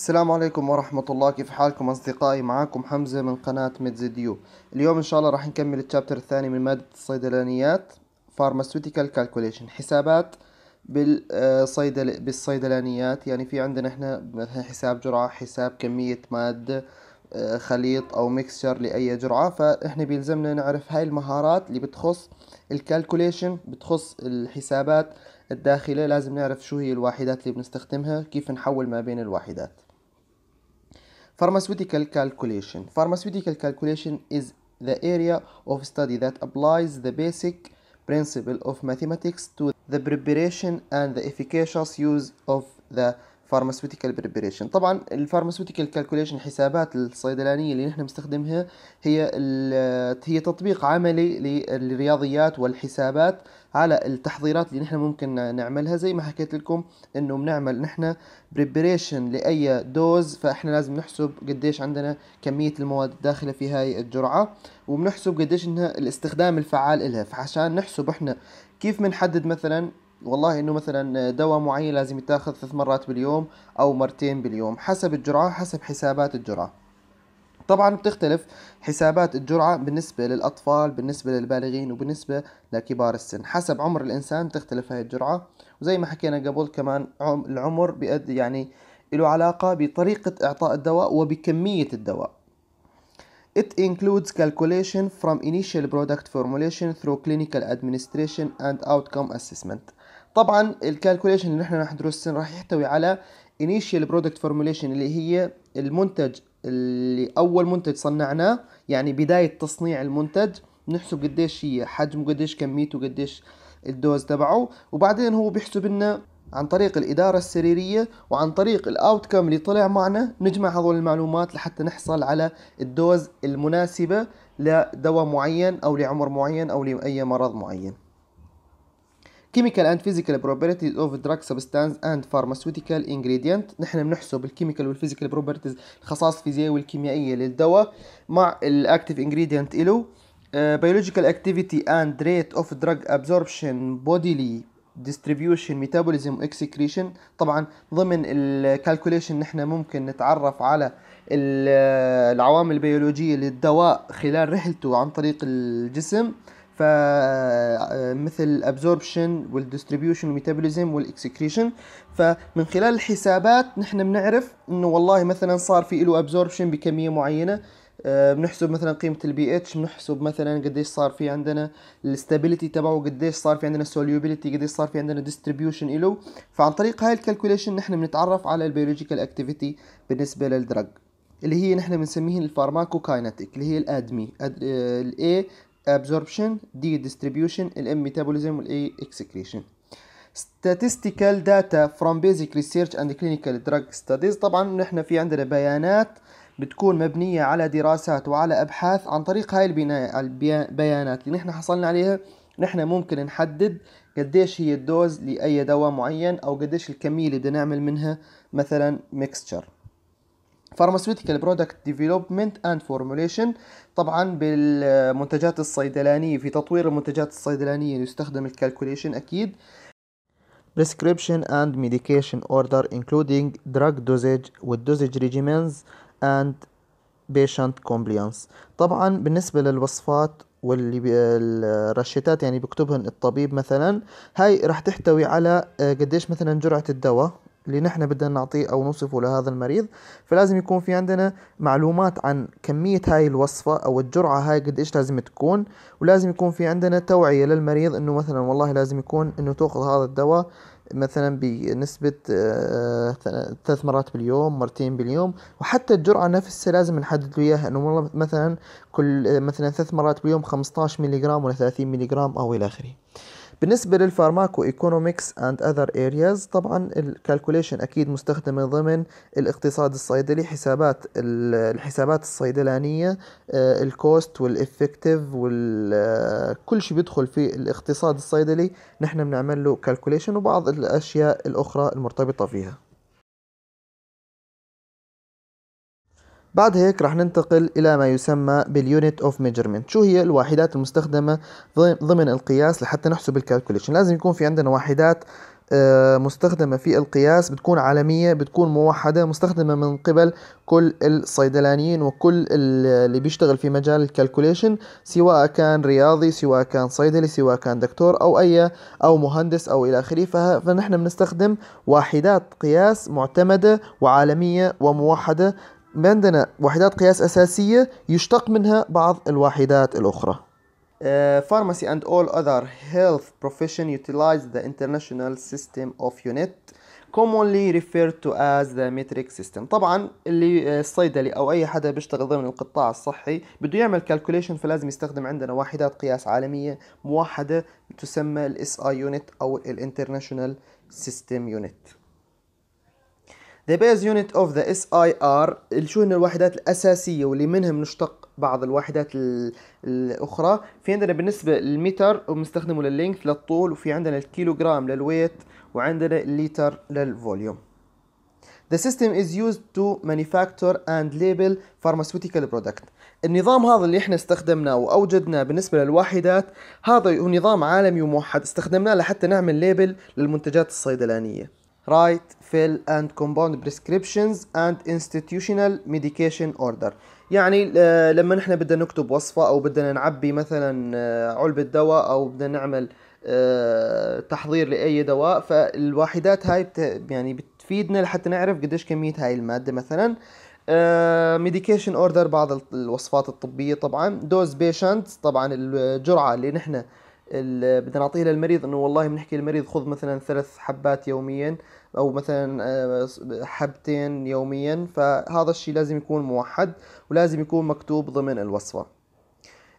السلام عليكم ورحمة الله كيف حالكم أصدقائي معاكم حمزة من قناة ميدزيديو اليوم إن شاء الله راح نكمل التشابتر الثاني من مادة الصيدلانيات Pharmaceutical Calculation حسابات بالصيدل... آه، بالصيدلانيات يعني في عندنا احنا مثلا حساب جرعة حساب كمية مادة آه، خليط أو ميكسشر لأي جرعة فإحنا بيلزمنا نعرف هاي المهارات اللي بتخص الكالكوليشن بتخص الحسابات الداخلة لازم نعرف شو هي الواحدات اللي بنستخدمها كيف نحول ما بين الواحدات Pharmaceutical calculation. Pharmaceutical calculation is the area of study that applies the basic principle of mathematics to the preparation and the efficacious use of the pharmaceutical preparation طبعا ال pharmaceutical calculation حسابات الصيدلانيه اللي نحن مستخدمها هي هي تطبيق عملي للرياضيات والحسابات على التحضيرات اللي نحن ممكن نعملها زي ما حكيت لكم انه بنعمل نحن بريبريشن لاي دوز فاحنا لازم نحسب قديش عندنا كميه المواد الداخله في هاي الجرعه وبنحسب قديش انها الاستخدام الفعال لها فعشان نحسب احنا كيف بنحدد مثلا والله انه مثلا دواء معين لازم يتاخذ ثلاث مرات باليوم او مرتين باليوم حسب الجرعه حسب حسابات الجرعه طبعا بتختلف حسابات الجرعة بالنسبة للأطفال بالنسبة للبالغين وبالنسبة لكبار السن حسب عمر الإنسان تختلف هاي الجرعة وزي ما حكينا قبل كمان العمر بيأد يعني له علاقة بطريقة إعطاء الدواء وبكمية الدواء It includes calculation from initial product formulation through clinical administration and outcome assessment. طبعا الكالكوليشن اللي نحن راح ندرسه راح يحتوي على initial product formulation اللي هي المنتج اللي اول منتج صنعناه يعني بدايه تصنيع المنتج بنحسب قديش هي حجمه قديش كميته قديش الدوز تبعه وبعدين هو بيحسب لنا عن طريق الإدارة السريرية وعن طريق الأوت كم اللي طلع معنا نجمع هذول المعلومات لحتى نحصل على الدوز المناسبة لدواء معين أو لعمر معين أو لأي مرض معين chemical and physical properties of drug substance and pharmaceutical ingredient نحن بنحسب الكيميكال والفيزيكال بروبرتيز الخصائص الفيزيائيه والكيميائيه للدواء مع الاكتيف انجريدينت له biological activity and rate of drug absorption bodily distribution metabolism excretion طبعا ضمن الكالكوليشن نحن ممكن نتعرف على آه، العوامل البيولوجيه للدواء خلال رحلته عن طريق الجسم فمثل absorption والdistribution والميتابوليزم والاكسكريشن فمن خلال الحسابات نحن بنعرف انه والله مثلا صار في له absorption بكميه معينه آه، بنحسب مثلا قيمه البي اتش بنحسب مثلا قديش صار في عندنا الاستابيليتي تبعه قديش صار في عندنا سوليوبيليتي قديش صار في عندنا ديستريبيوشن له فعن طريق هاي الكالكوليشن نحن بنتعرف على البيولوجيكال اكتيفيتي بالنسبه للدرج اللي هي نحن بنسميه الفارماكوكاينتيك اللي هي الادمي آه، الاي absorption D distribution M metabolism A excretion statistical data from basic research and clinical drug studies طبعا نحن في عندنا بيانات بتكون مبنية على دراسات وعلى أبحاث عن طريق هاي البيانات اللي نحن حصلنا عليها نحن ممكن نحدد قديش هي الدوز لأي دواء معين أو قديش الكمية اللي بدنا نعمل منها مثلا ميكستشر Pharmaceutical Product Development and Formulation طبعا بالمنتجات الصيدلانيه في تطوير المنتجات الصيدلانيه يستخدم الكالكوليشن اكيد prescription and medication order including drug dosage with dosage regimens and patient compliance طبعا بالنسبة للوصفات واللي الرشيتات يعني بكتبهن الطبيب مثلا هاي راح تحتوي على آه، قديش مثلا جرعة الدواء اللي نحن بدنا نعطيه أو نوصفه لهذا المريض فلازم يكون في عندنا معلومات عن كمية هاي الوصفة أو الجرعة هاي قد إيش لازم تكون ولازم يكون في عندنا توعية للمريض إنه مثلا والله لازم يكون إنه تأخذ هذا الدواء مثلا بنسبة آه، ثلاث مرات باليوم مرتين باليوم وحتى الجرعة نفسها لازم نحدد له إياها إنه والله مثلا كل آه، مثلا ثلاث مرات باليوم 15 ملغ ولا 30 ملغ أو إلى آخره بالنسبة للفارماكو ايكونوميكس اند اذر ارياز طبعا الكالكوليشن اكيد مستخدمة ضمن الاقتصاد الصيدلي حسابات الحسابات الصيدلانية الكوست والافكتيف وكل شيء بيدخل في الاقتصاد الصيدلي نحن بنعمل له كالكوليشن وبعض الاشياء الاخرى المرتبطة فيها بعد هيك رح ننتقل إلى ما يسمى باليونت أوف ميجرمنت شو هي الوحدات المستخدمة ضمن القياس لحتى نحسب الكالكوليشن لازم يكون في عندنا وحدات آه، مستخدمة في القياس بتكون عالمية بتكون موحدة مستخدمة من قبل كل الصيدلانيين وكل اللي بيشتغل في مجال الكالكوليشن سواء كان رياضي سواء كان صيدلي سواء كان دكتور أو أي أو مهندس أو إلى آخره فنحن بنستخدم واحدات قياس معتمدة وعالمية وموحدة عندنا وحدات قياس أساسية يشتق منها بعض الوحدات الأخرى. Uh, pharmacy and all other health profession utilize the international system of unit commonly referred to as the metric system طبعا اللي uh, الصيدلي او اي حدا بيشتغل ضمن القطاع الصحي بده يعمل كالكوليشن فلازم يستخدم عندنا وحدات قياس عالميه موحده تسمى الاس اي يونت او الانترناشونال سيستم يونت The base unit of the SIR اللي شو هن الوحدات الأساسية واللي منهم نشتق بعض الوحدات الأخرى في عندنا بالنسبة للمتر ومستخدمه لللينك للطول وفي عندنا الكيلوغرام للويت وعندنا الليتر للفوليوم The system is used to manufacture and label pharmaceutical product. النظام هذا اللي احنا استخدمناه واوجدناه بالنسبه للوحدات هذا هو نظام عالمي وموحد استخدمناه لحتى نعمل ليبل للمنتجات الصيدلانيه. رايت فيل اند كومباوند بريسكريبشنز اند انستتيوشنال ميديكيشن اوردر يعني آه, لما نحن بدنا نكتب وصفة أو بدنا نعبي مثلا آه, علبة دواء أو بدنا نعمل آه, تحضير لأي دواء فالواحدات هاي بت يعني بتفيدنا لحتى نعرف قديش كمية هاي المادة مثلا ميديكيشن اوردر بعض الوصفات الطبية طبعا دوز بيشنت طبعا الجرعة اللي نحن بدنا نعطيه للمريض انه والله بنحكي للمريض خذ مثلا ثلاث حبات يوميا او مثلا آه، حبتين يوميا فهذا الشيء لازم يكون موحد ولازم يكون مكتوب ضمن الوصفه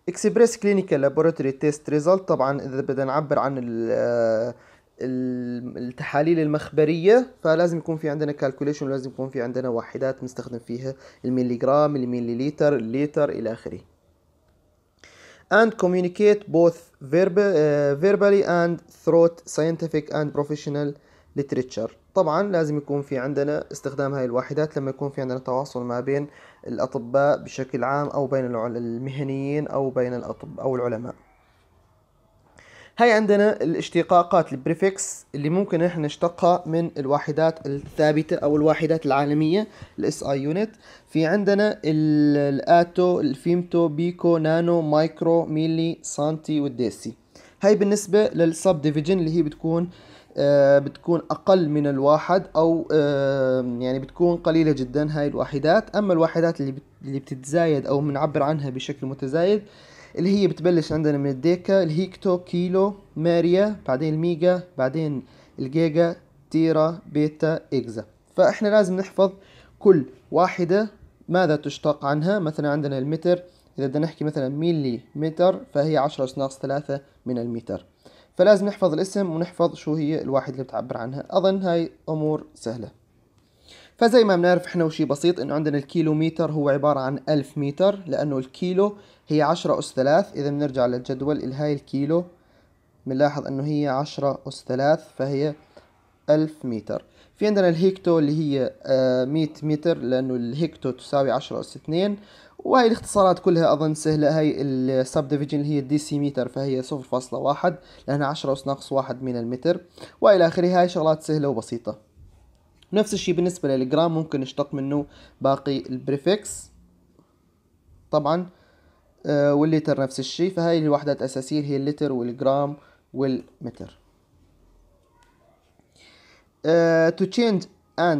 اكسبريس كلينيكال لابوراتوري تيست ريزلت طبعا اذا بدنا نعبر عن آه، التحاليل المخبرية فلازم يكون في عندنا كالكوليشن ولازم يكون في عندنا وحدات بنستخدم فيها الميليغرام الميليليتر الليتر إلى آخره and communicate both verbal, uh, verbally and through scientific and professional literature طبعا لازم يكون في عندنا استخدام هاي الواحدات لما يكون في عندنا تواصل ما بين الأطباء بشكل عام أو بين المهنيين أو بين الأطباء أو العلماء هاي عندنا الاشتقاقات البريفكس اللي ممكن احنا نشتقها من الواحدات الثابتة او الواحدات العالمية الاس اي يونت في عندنا الاتو الفيمتو بيكو نانو مايكرو ميلي سانتي والديسي هاي بالنسبة للسب ديفيجن اللي هي بتكون آه بتكون أقل من الواحد أو آه يعني بتكون قليلة جدا هاي الواحدات أما الواحدات اللي اللي بتتزايد أو بنعبر عنها بشكل متزايد اللي هي بتبلش عندنا من الديكا الهيكتو كيلو ماريا بعدين الميجا بعدين الجيجا تيرا بيتا إكزا فإحنا لازم نحفظ كل واحدة ماذا تشتق عنها مثلا عندنا المتر إذا بدنا نحكي مثلا ميلي متر فهي عشرة ناقص ثلاثة من المتر فلازم نحفظ الاسم ونحفظ شو هي الواحد اللي بتعبر عنها أظن هاي أمور سهلة فزي ما بنعرف احنا وشي بسيط انه عندنا الكيلو متر هو عبارة عن ألف متر لأنه الكيلو هي عشرة أس ثلاث إذا بنرجع للجدول الهاي الكيلو بنلاحظ إنه هي عشرة أس ثلاث فهي ألف متر في عندنا الهيكتو اللي هي آه، مية متر لأنه الهيكتو تساوي عشرة أس اثنين وهي الاختصارات كلها أظن سهلة هاي السب ديفيجن اللي هي الدي سي متر فهي صفر فاصلة واحد لأنها عشرة أس ناقص واحد من المتر وإلى آخره هاي شغلات سهلة وبسيطة نفس الشيء بالنسبة للجرام ممكن نشتق منه باقي البريفكس طبعا آه، واللتر نفس الشيء فهاي الوحدات الأساسية هي اللتر والجرام والمتر آه، to change an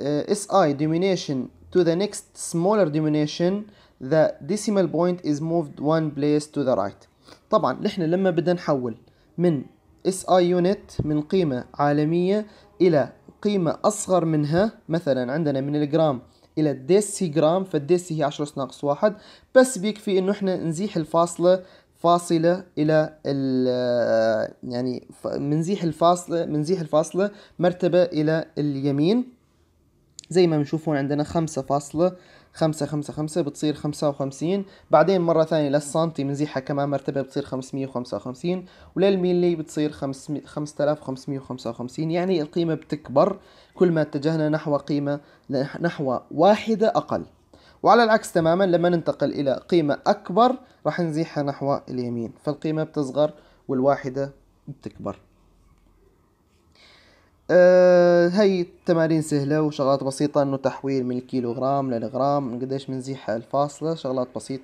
آه، SI diminution to the next smaller diminution the decimal point is moved one place to the right طبعا نحن لما بدنا نحول من SI unit من قيمة عالمية إلى قيمة أصغر منها مثلا عندنا من الجرام الى الديسي جرام فالديسي هي 10 ناقص واحد بس بيكفي انه احنا نزيح الفاصله فاصله الى يعني منزيح الفاصله منزيح الفاصله مرتبه الى اليمين زي ما بنشوف هون عندنا 5 فاصلة خمسة خمسة خمسة بتصير خمسة وخمسين بعدين مرة ثانية للسنتي بنزيحها كمان مرتبة بتصير خمسمية وخمسة وخمسين وللميلي بتصير خمسة آلاف خمسمية وخمسة وخمسين يعني القيمة بتكبر كل ما اتجهنا نحو قيمة نحو واحدة أقل وعلى العكس تماما لما ننتقل إلى قيمة أكبر راح نزيحها نحو اليمين فالقيمة بتصغر والواحدة بتكبر آه، هاي التمارين سهلة وشغلات بسيطة انه تحويل من الكيلوغرام للغرام من قداش الفاصلة شغلات بسيطة